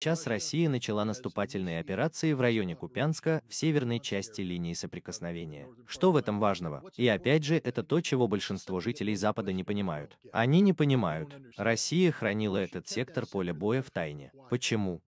Сейчас Россия начала наступательные операции в районе Купянска, в северной части линии соприкосновения. Что в этом важного? И опять же, это то, чего большинство жителей Запада не понимают. Они не понимают. Россия хранила этот сектор поля боя в тайне. Почему?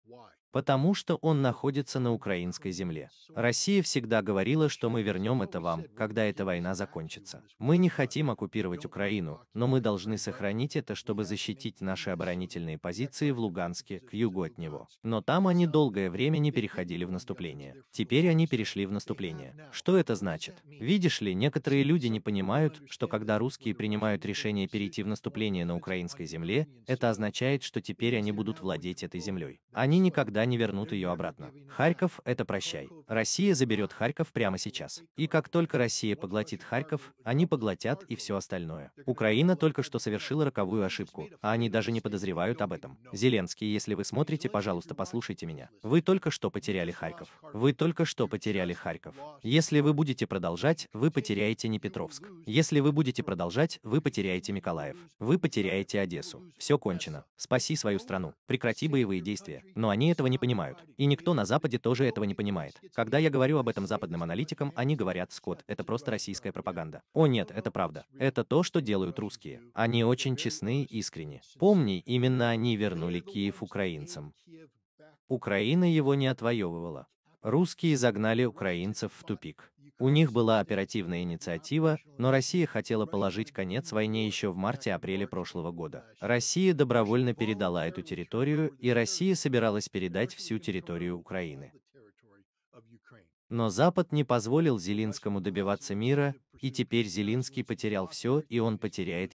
потому что он находится на украинской земле. Россия всегда говорила, что мы вернем это вам, когда эта война закончится. Мы не хотим оккупировать Украину, но мы должны сохранить это, чтобы защитить наши оборонительные позиции в Луганске, к югу от него. Но там они долгое время не переходили в наступление. Теперь они перешли в наступление. Что это значит? Видишь ли, некоторые люди не понимают, что когда русские принимают решение перейти в наступление на украинской земле, это означает, что теперь они будут владеть этой землей. Они никогда никогда не вернут ее обратно. Харьков – это прощай. Россия заберет Харьков прямо сейчас. И как только Россия поглотит Харьков, они поглотят и все остальное. Украина только что совершила роковую ошибку, а они даже не подозревают об этом. Зеленский, если вы смотрите, пожалуйста, послушайте меня. Вы только что потеряли Харьков. Вы только что потеряли Харьков. Если вы будете продолжать, вы потеряете не Петровск. Если вы будете продолжать, вы потеряете Миколаев. Вы потеряете Одессу. Все кончено. Спаси свою страну. Прекрати боевые действия. Но они этого не понимают. И никто на Западе Западе тоже этого не понимает. Когда я говорю об этом западным аналитикам, они говорят, Скотт, это просто российская пропаганда. О нет, это правда. Это то, что делают русские. Они очень честны и искренни. Помни, именно они вернули Киев украинцам. Украина его не отвоевывала. Русские загнали украинцев в тупик. У них была оперативная инициатива, но Россия хотела положить конец войне еще в марте-апреле прошлого года. Россия добровольно передала эту территорию, и Россия собиралась передать всю территорию Украины. Но Запад не позволил Зелинскому добиваться мира, и теперь Зелинский потерял все, и он потеряет